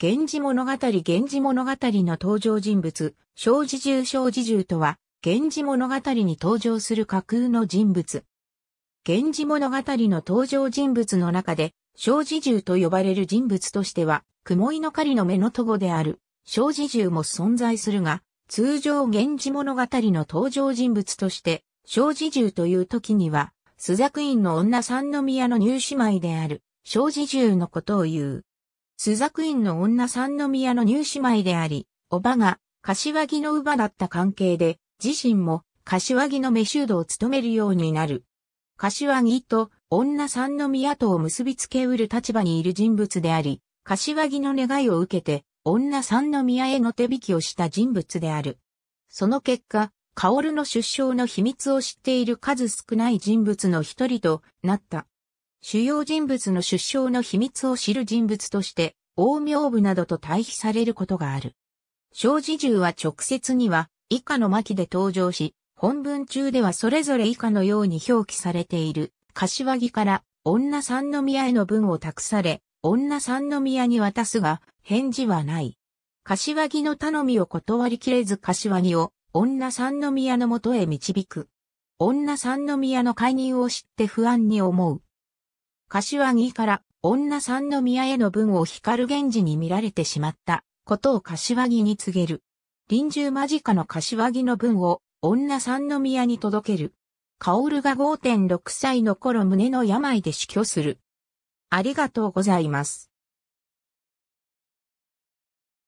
源氏物語源氏物語の登場人物、小児獣小児獣とは、源氏物語に登場する架空の人物。源氏物語の登場人物の中で、小児獣と呼ばれる人物としては、雲井の狩りの目のとごである、小児獣も存在するが、通常源氏物語の登場人物として、小児獣という時には、朱雀院の女三宮の入姉妹である、小児獣のことを言う。朱雀院の女三宮の入姉妹であり、おばが、柏木の乳母だった関係で、自身も、柏木のメシュードを務めるようになる。柏木と女三宮とを結びつけうる立場にいる人物であり、柏木の願いを受けて、女三宮への手引きをした人物である。その結果、薫の出生の秘密を知っている数少ない人物の一人となった。主要人物の出生の秘密を知る人物として、大名部などと対比されることがある。小児銃は直接には以下の巻で登場し、本文中ではそれぞれ以下のように表記されている、柏木から女三宮への文を託され、女三宮に渡すが、返事はない。柏木の頼みを断りきれず柏木を女三宮のもとへ導く。女三宮の解任を知って不安に思う。柏木から女三宮への分を光源氏に見られてしまったことを柏木に告げる。臨終間近の柏木の分を女三宮に届ける。薫が5.6歳の頃胸の病で死去する。ありがとうございます。